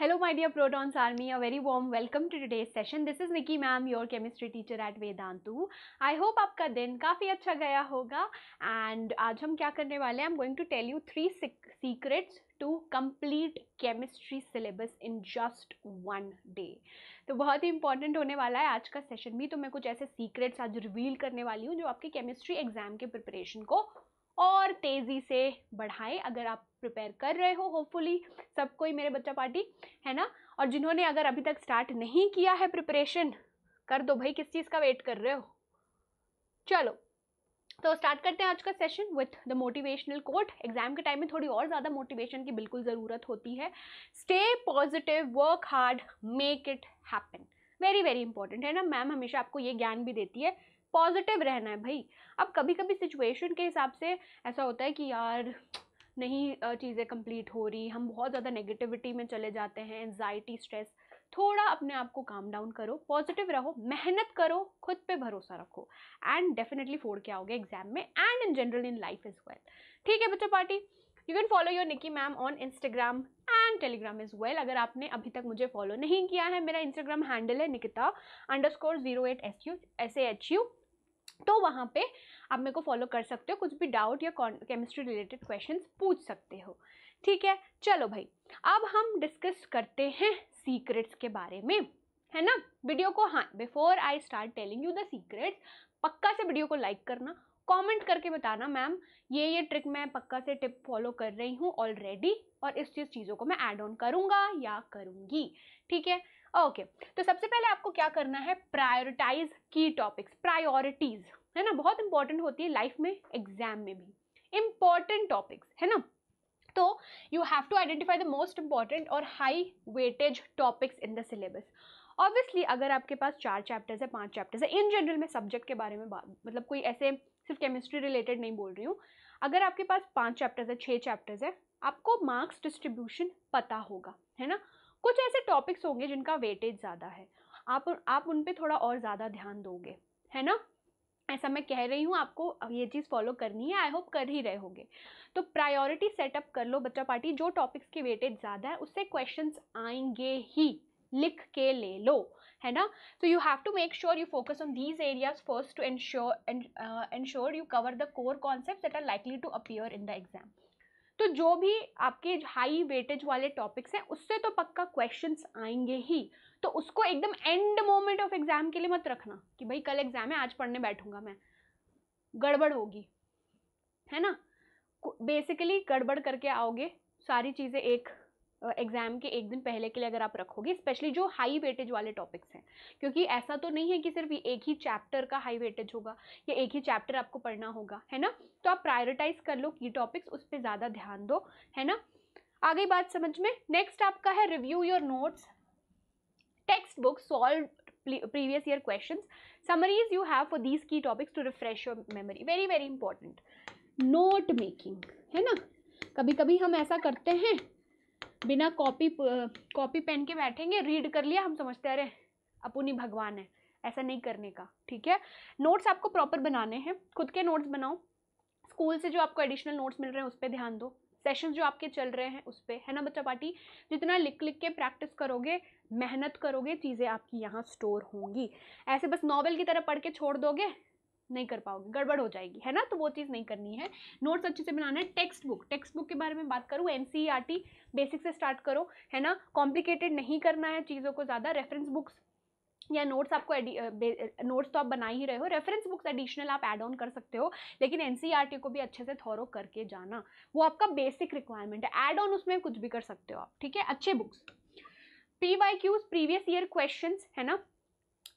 Hello my dear Protons Army, a very warm welcome to today's session. This is Nikki ma'am, your chemistry teacher at Vedantu. I hope आपका दिन काफ़ी अच्छा गया होगा and आज हम क्या करने वाले हैं I'm going to tell you three secrets to complete chemistry syllabus in just one day. तो बहुत ही इंपॉर्टेंट होने वाला है आज का सेशन भी तो मैं कुछ ऐसे सीक्रेट्स आज रिवील करने वाली हूँ जो आपके केमिस्ट्री एग्जाम के प्रिपरेशन को और तेज़ी से बढ़ाएं अगर आप प्रिपेयर कर रहे हो होपफुली सब कोई मेरे बच्चा पार्टी है ना और जिन्होंने अगर अभी तक स्टार्ट नहीं किया है प्रिपरेशन कर दो भाई किस चीज़ का वेट कर रहे हो चलो तो स्टार्ट करते हैं आज का session with the motivational quote exam के टाइम में थोड़ी और ज़्यादा मोटिवेशन की बिल्कुल ज़रूरत होती है stay positive work hard make it happen very very important है ना मैम हमेशा आपको ये ज्ञान भी देती है पॉजिटिव रहना है भाई अब कभी कभी सिचुएशन के हिसाब से ऐसा होता है कि यार नहीं चीज़ें कंप्लीट हो रही हम बहुत ज़्यादा नेगेटिविटी में चले जाते हैं एनजाइटी स्ट्रेस थोड़ा अपने आप को काम डाउन करो पॉजिटिव रहो मेहनत करो खुद पे भरोसा रखो एंड डेफिनेटली फोड़ के आओगे एग्जाम में and in general in life is well ठीक है बच्चों party you can follow your Niki ma'am on Instagram and Telegram is well अगर आपने अभी तक मुझे फॉलो नहीं किया है मेरा इंस्टाग्राम हैंडल है Nikita underscore zero eight S U S A H U तो वहाँ पे आप मेरे को फॉलो कर सकते हो कुछ भी डाउट या केमिस्ट्री रिलेटेड क्वेश्चंस पूछ सकते हो ठीक है चलो भाई अब हम डिस्कस करते हैं सीक्रेट्स के बारे में है ना वीडियो को हाँ before I start telling you the secrets पक्का से वीडियो को लाइक करना कमेंट करके बताना मैम ये ये ट्रिक मैं पक्का से टिप फॉलो कर रही हूँ ऑलरेडी और इस चीज़ चीज़ों को मैं ऐड ऑन करूँगा या करूँगी ठीक है ओके तो सबसे पहले आपको क्या करना है प्रायोरिटाइज की टॉपिक्स प्रायोरिटीज है ना बहुत इंपॉर्टेंट होती है लाइफ में एग्जाम में भी इंपॉर्टेंट टॉपिक्स है ना तो you have to identify the most important और high weightage topics in the syllabus obviously अगर आपके पास चार चैप्टर्स है पांच चैप्टर्स है इन जनरल मैं सब्जेक्ट के बारे में मतलब कोई ऐसे सिर्फ केमिस्ट्री रिलेटेड नहीं बोल रही हूँ अगर आपके पास पांच चैप्टर्स है छः चैप्टर्स है आपको मार्क्स डिस्ट्रीब्यूशन पता होगा है ना कुछ ऐसे टॉपिक्स होंगे जिनका वेटेज ज़्यादा है आप आप उन पर थोड़ा और ज़्यादा ध्यान दोगे है ना ऐसा मैं कह रही हूँ आपको ये चीज़ फॉलो करनी है आई होप कर ही रहे होंगे तो प्रायोरिटी सेटअप कर लो बच्चा पार्टी जो टॉपिक्स के वेटेज ज़्यादा है उससे क्वेश्चंस आएंगे ही लिख के ले लो है ना so you have to make sure you focus on these areas first to ensure ensure you cover the core concept that are likely to appear in the exam तो जो भी आपके हाई वेटेज वाले टॉपिक्स हैं उससे तो पक्का questions आएंगे ही तो उसको एकदम एंड मोमेंट ऑफ एग्जाम के लिए मत रखना कि भाई कल एग्जाम है आज पढ़ने बैठूंगा मैं गड़बड़ होगी है ना बेसिकली गड़बड़ करके आओगे सारी चीज़ें एक एग्ज़ाम के एक दिन पहले के लिए अगर आप रखोगे स्पेशली जो हाई वेटेज वाले टॉपिक्स हैं क्योंकि ऐसा तो नहीं है कि सिर्फ एक ही चैप्टर का हाई वेटेज होगा या एक ही चैप्टर आपको पढ़ना होगा है ना तो आप प्रायोरिटाइज कर लो ये टॉपिक्स उस पर ज़्यादा ध्यान दो है ना आगे बात समझ में नेक्स्ट आपका है review your notes text book solve previous year question summaries you have for these key topics to refresh your memory very very important note making है ना कभी कभी हम ऐसा करते हैं बिना कॉपी कॉपी पेन के बैठेंगे रीड कर लिया हम समझते अरे अपुनी भगवान है ऐसा नहीं करने का ठीक है नोट्स आपको प्रॉपर बनाने हैं खुद के नोट्स बनाओ स्कूल से जो आपको एडिशनल नोट्स मिल रहे हैं उस पर ध्यान दो सेशंस जो आपके चल रहे हैं उस पर है ना बच्चा पार्टी जितना लिख लिख के प्रैक्टिस करोगे मेहनत करोगे चीज़ें आपकी यहाँ स्टोर होंगी ऐसे बस नॉवल की तरह पढ़ के छोड़ दोगे नहीं कर पाओगे गड़बड़ हो जाएगी है ना तो वो चीज़ नहीं करनी है नोट्स अच्छे से बनाना है टेक्स्ट बुक टेक्स्ट बुक के बारे में बात करूँ एन बेसिक e से स्टार्ट करो है ना कॉम्प्लिकेटेड नहीं करना है चीज़ों को ज़्यादा रेफरेंस बुक्स या नोट्स आपको नोट्स तो आप बना ही रहे हो रेफरेंस बुक्स एडिशनल आप एड ऑन कर सकते हो लेकिन एन e को भी अच्छे से थॉरो करके जाना वो आपका बेसिक रिक्वायरमेंट है एड ऑन उसमें कुछ भी कर सकते हो आप ठीक है अच्छे books P Y Qs previous year question है ना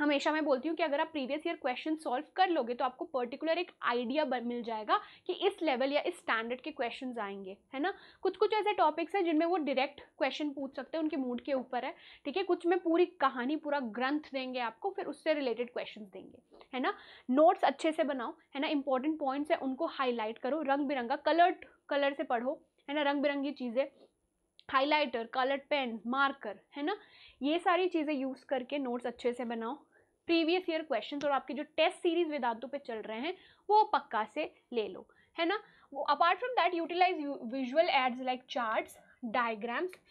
हमेशा मैं बोलती हूँ कि अगर आप प्रीवियस ईयर क्वेश्चन सॉल्व कर लोगे तो आपको पर्टिकुलर एक आइडिया मिल जाएगा कि इस लेवल या इस स्टैंडर्ड के क्वेश्चन आएंगे है ना कुछ कुछ ऐसे टॉपिक्स हैं जिनमें वो डायरेक्ट क्वेश्चन पूछ सकते हैं उनके मूड के ऊपर है ठीक है कुछ में पूरी कहानी पूरा ग्रंथ देंगे आपको फिर उससे रिलेटेड क्वेश्चन देंगे है ना नोट्स अच्छे से बनाओ है ना इंपॉर्टेंट पॉइंट्स हैं उनको हाईलाइट करो रंग बिरंगा कलर्ड कलर से पढ़ो है ना रंग बिरंगी चीज़ें हाइलाइटर कलर्ड पेन मार्कर है ना ये सारी चीज़ें यूज़ करके नोट्स अच्छे से बनाओ प्रीवियस ईयर क्वेश्चन और आपके जो टेस्ट सीरीज वेदांतों पे चल रहे हैं वो पक्का से ले लो है ना वो apart from that utilize visual aids like charts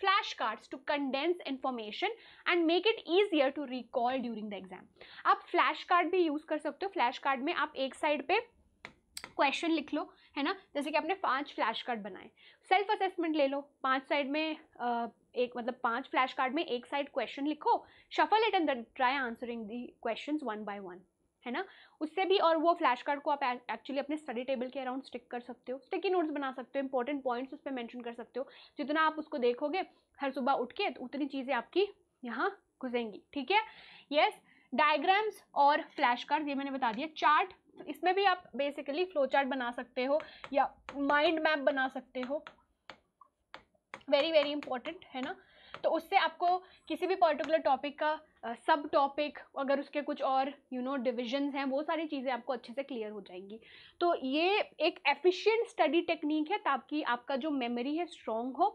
flash cards to condense information and make it easier to recall during the exam आप फ्लैश कार्ड भी यूज कर सकते हो फ्लैश कार्ड में आप एक साइड पे क्वेश्चन लिख लो है ना जैसे कि आपने पांच फ्लैश कार्ड बनाए सेल्फ असेसमेंट ले लो पांच साइड में एक मतलब पांच फ्लैश कार्ड में एक साइड क्वेश्चन लिखो shuffle it and try answering the question one by one है ना उससे भी और वो फ्लैश कार्ड को आप एक्चुअली अपने स्टडी टेबल के अराउंड स्टिक कर सकते हो स्टिकी नोट्स बना सकते हो इंपॉर्टेंट पॉइंट्स उस पर मैंशन कर सकते हो जितना आप उसको देखोगे हर सुबह उठ के तो उतनी चीज़ें आपकी यहाँ घुसेंगी ठीक है यस डायग्राम्स और फ्लैश कार्ड ये मैंने बता दिया चार्ट इसमें भी आप बेसिकली फ्लो चार्ट बना सकते हो या माइंड मैप बना सकते हो वेरी वेरी इंपॉर्टेंट है ना तो उससे आपको किसी भी पर्टिकुलर टॉपिक का सब टॉपिक अगर उसके कुछ और यू नो डिविजन्स हैं वो सारी चीज़ें आपको अच्छे से क्लियर हो जाएंगी तो ये एक एफिशिएंट स्टडी टेक्निक है ताकि आपका जो मेमोरी है स्ट्रॉन्ग हो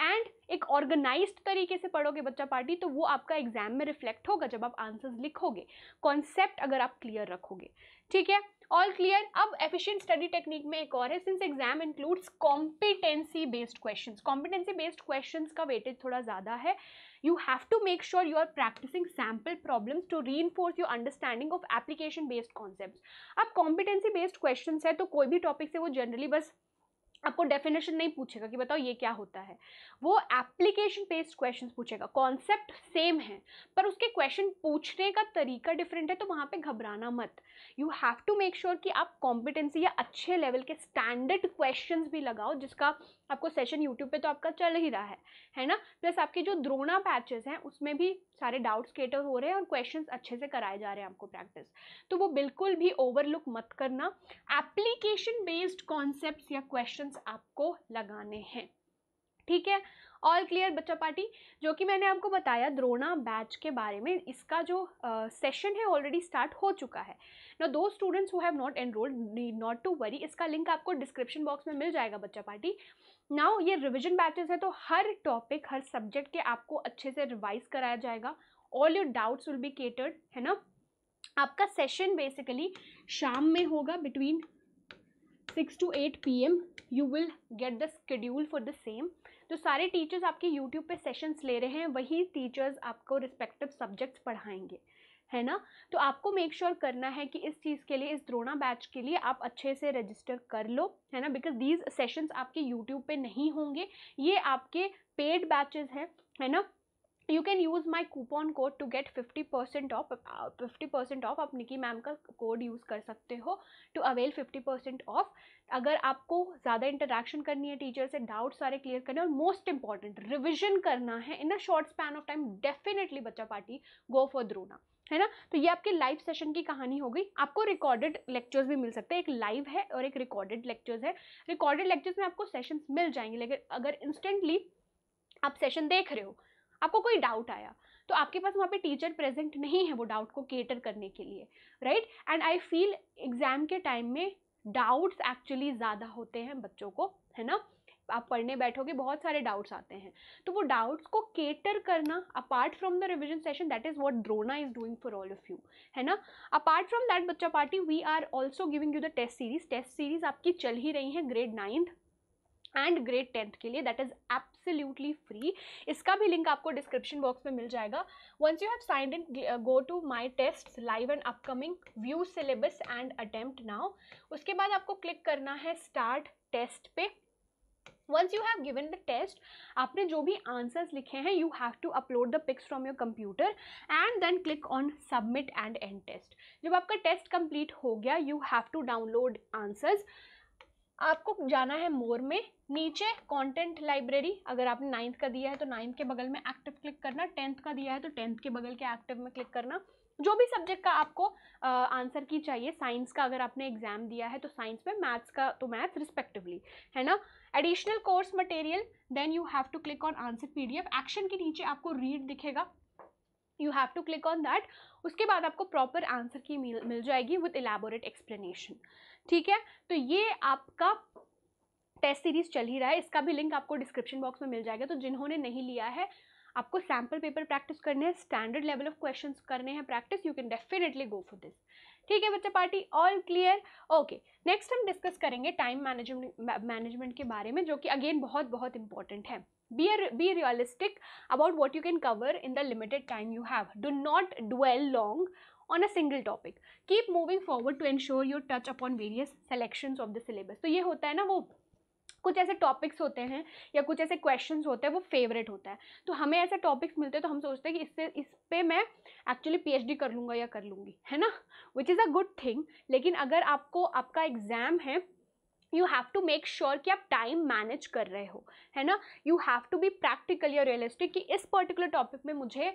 एंड एक ऑर्गेनाइज्ड तरीके से पढ़ोगे बच्चा पार्टी तो वो आपका एग्जाम में रिफ्लेक्ट होगा जब आप आंसर्स लिखोगे कॉन्सेप्ट अगर आप क्लियर रखोगे ठीक है ऑल क्लियर अब एफिशिएंट स्टडी टेक्निक में एक और है since exam includes competency based question competency based question का वेटेज थोड़ा ज़्यादा है you have to make sure you are practicing sample problems to reinforce your understanding of application based concept अब competency based question है तो कोई भी topic से वो जनरली बस आपको डेफिनेशन नहीं पूछेगा कि बताओ ये क्या होता है वो एप्लीकेशन बेस्ड क्वेश्चन पूछेगा कॉन्सेप्ट सेम है पर उसके क्वेश्चन पूछने का तरीका डिफरेंट है तो वहाँ पे घबराना मत you have to make sure कि आप कॉम्पिटेंसी या अच्छे लेवल के स्टैंडर्ड क्वेश्चन भी लगाओ जिसका आपको सेशन यूट्यूब पे तो आपका चल ही रहा है है ना प्लस आपके जो द्रोणा पैचेस हैं उसमें भी सारे डाउट्स केटर हो रहे हैं और क्वेश्चंस अच्छे से कराए जा रहे हैं आपको प्रैक्टिस तो वो बिल्कुल भी ओवरलुक मत करना एप्लीकेशन बेस्ड कॉन्सेप्ट या क्वेश्चन क्वेश्चंस आपको लगाने हैं ठीक है ऑल क्लियर बच्चा पार्टी जो कि मैंने आपको बताया द्रोणा बैच के बारे में इसका जो सेशन uh, है ऑलरेडी स्टार्ट हो चुका है ना दो students who have not enrolled need not to worry इसका लिंक आपको डिस्क्रिप्शन बॉक्स में मिल जाएगा बच्चा पार्टी नाउ ये रिविजन बैचेस है तो हर टॉपिक हर सब्जेक्ट के आपको अच्छे से रिवाइज कराया जाएगा all your doubts will be catered है ना आपका सेशन बेसिकली शाम में होगा between six to eight P M you will get the schedule for the same तो सारे टीचर्स आपके यूट्यूब पे सेशंस ले रहे हैं वही टीचर्स आपको रिस्पेक्टिव सब्जेक्ट्स पढ़ाएंगे है ना तो आपको मेक श्योर sure करना है कि इस चीज़ के लिए इस द्रोणा बैच के लिए आप अच्छे से रजिस्टर कर लो है ना बिकॉज दीज सेशंस आपके यूट्यूब पे नहीं होंगे ये आपके पेड बैचेस हैं है ना you can use my coupon code to get fifty percent off fifty percent off आप निकी मैम का कोड यूज़ कर सकते हो to avail fifty percent off अगर आपको ज़्यादा इंटरेक्शन करनी है टीचर से डाउट सारे क्लियर करने और मोस्ट इंपॉर्टेंट रिविजन करना है in a short span of time definitely बच्चा पार्टी गो फॉर द्रोना है ना तो ये आपके लाइव सेशन की कहानी हो गई आपको रिकॉर्डेड लेक्चर्स भी मिल सकते हैं एक लाइव है और एक रिकॉर्डेड लेक्चर्स है रिकॉर्डेड लेक्चर्स में आपको सेशंस मिल जाएंगे लेकिन अगर इंस्टेंटली आप सेशन देख रहे हो आपको कोई डाउट आया तो आपके पास वहाँ पे टीचर प्रेजेंट नहीं है वो डाउट को केटर करने के लिए right and I feel exam के टाइम में डाउट्स एक्चुअली ज़्यादा होते हैं बच्चों को है ना आप पढ़ने बैठोगे बहुत सारे डाउट्स आते हैं तो वो डाउट्स को केटर करना apart from the revision session that is what Drona is doing for all of you है ना अपार्ट फ्रॉम दैट बच्चा party we are also giving you the test series test series आपकी चल ही रही है grade ninth and grade tenth के लिए दैट इज़ एब्सोल्यूटली फ्री इसका भी लिंक आपको डिस्क्रिप्शन बॉक्स में मिल जाएगा once you have signed in go to my test live and upcoming view syllabus and attempt now उसके बाद आपको क्लिक करना है स्टार्ट टेस्ट पे once you have given the test आपने जो भी आंसर्स लिखे हैं you have to upload the pics from your computer and then click on submit and end test जब आपका टेस्ट कंप्लीट हो गया you have to download answers आपको जाना है मोर में नीचे कंटेंट लाइब्रेरी अगर आपने नाइन्थ का दिया है तो नाइन्थ के बगल में एक्टिव क्लिक करना टेंथ का दिया है तो टेंथ के बगल के एक्टिव में क्लिक करना जो भी सब्जेक्ट का आपको आंसर की चाहिए साइंस का अगर आपने एग्जाम दिया है तो साइंस में मैथ्स का तो मैथ्स रिस्पेक्टिवली है ना additional course material then you have to click on answer P action के नीचे आपको रीड दिखेगा you have to click on that उसके बाद आपको प्रॉपर आंसर की मिल मिल जाएगी विद एलेबोरेट एक्सप्लेनेशन ठीक है तो ये आपका टेस्ट सीरीज चल ही रहा है इसका भी लिंक आपको डिस्क्रिप्शन बॉक्स में मिल जाएगा तो जिन्होंने नहीं लिया है आपको सैम्पल पेपर प्रैक्टिस करने हैं स्टैंडर्ड लेवल ऑफ क्वेश्चंस करने हैं practice you can definitely go for this ठीक है बच्चे party all clear okay next हम डिस्कस करेंगे टाइम मैनेजमेंट मैनेजमेंट के बारे में जो कि अगेन बहुत बहुत इंपॉर्टेंट है be a, be realistic about what you can cover in the limited time you have do not dwell long a single topic keep moving forward to to ensure you touch upon various selection of the syllabus तो ये होता है ना वो कुछ ऐसे topics होते हैं या कुछ ऐसे क्वेश्चंस होते हैं वो फेवरेट होता है तो हमें ऐसे टॉपिक्स मिलते हैं तो हम सोचते हैं कि इससे इस पर मैं एक्चुअली पीएचडी कर लूँगा या कर लूँगी है ना which is a good thing लेकिन अगर आपको आपका एग्ज़ाम है you have to make sure कि आप टाइम मैनेज कर रहे हो है ना you have to be practical या रियलिस्टिक कि इस पर्टिकुलर टॉपिक में मुझे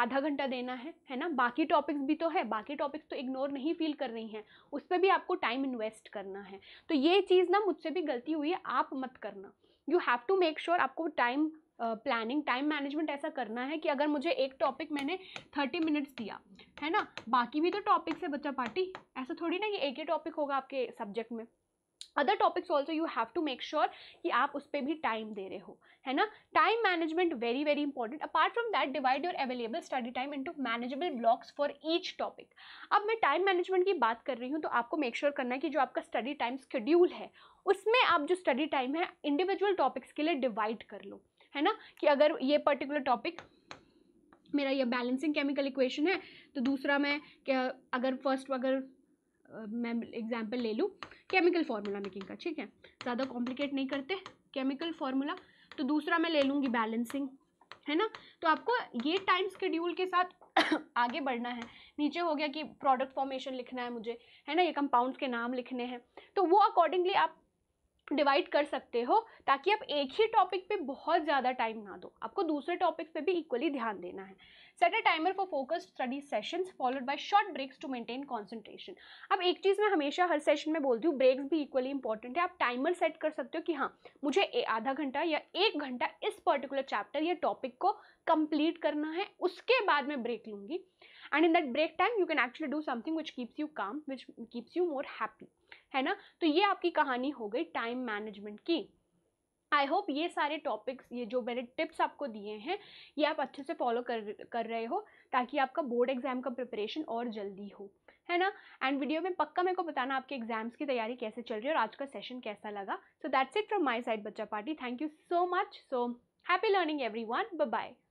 आधा घंटा देना है है ना बाकी टॉपिक्स भी तो है बाकी टॉपिक्स तो इग्नोर नहीं फील कर रही हैं उस पर भी आपको टाइम इन्वेस्ट करना है तो ये चीज़ ना मुझसे भी गलती हुई है आप मत करना you have to make sure आपको टाइम प्लानिंग टाइम मैनेजमेंट ऐसा करना है कि अगर मुझे एक टॉपिक मैंने थर्टी मिनट्स दिया है ना बाकी भी तो टॉपिक्स है बच्चा पार्टी ऐसा थोड़ी ना कि एक ही टॉपिक होगा आपके सब्जेक्ट में other topics also you have to make sure कि आप उस पर भी टाइम दे रहे हो है ना time management very very important apart from that divide your available study time to manageable blocks for each topic अब मैं टाइम मैनेजमेंट की बात कर रही हूँ तो आपको मेक श्योर sure करना है कि जो आपका स्टडी टाइम स्कड्यूल है उसमें आप जो स्टडी टाइम है इंडिविजुअल टॉपिक्स के लिए डिवाइड कर लो है ना कि अगर ये पर्टिकुलर टॉपिक मेरा ये बैलेंसिंग केमिकल इक्वेशन है तो दूसरा मैं क्या अगर फर्स्ट अगर मैं एग्जाम्पल ले लूँ केमिकल फार्मूला मेकिंग का ठीक है ज़्यादा कॉम्प्लिकेट नहीं करते केमिकल फार्मूला तो दूसरा मैं ले लूँगी बैलेंसिंग है ना तो आपको ये टाइम स्कड्यूल के साथ आगे बढ़ना है नीचे हो गया कि प्रोडक्ट फॉर्मेशन लिखना है मुझे है ना ये कंपाउंड्स के नाम लिखने हैं तो वो अकॉर्डिंगली आप डिवाइड कर सकते हो ताकि आप एक ही टॉपिक पे बहुत ज़्यादा टाइम ना दो आपको दूसरे टॉपिक पे भी इक्वली ध्यान देना है set a timer for focused study session followed by short breaks to maintain concentration अब एक चीज़ मैं हमेशा हर सेशन में बोलती हूँ ब्रेक्स भी इक्वली इंपॉर्टेंट है आप टाइमर सेट कर सकते हो कि हाँ मुझे आधा घंटा या एक घंटा इस पर्टिकुलर चैप्टर या टॉपिक को कंप्लीट करना है उसके बाद मैं ब्रेक लूँगी and in that break time you can actually do something which keeps you calm which keeps you more happy है ना तो ये आपकी कहानी हो गई टाइम मैनेजमेंट की आई होप ये सारे टॉपिक्स ये जो मैंने टिप्स आपको दिए हैं ये आप अच्छे से फॉलो कर कर रहे हो ताकि आपका बोर्ड एग्ज़ाम का प्रिपरेशन और जल्दी हो है ना एंड वीडियो में पक्का मेरे को बताना आपके एग्जाम्स की तैयारी कैसे चल रही है और आज का सेशन कैसा लगा so that's it from my side बच्चा party thank you so much so happy learning everyone bye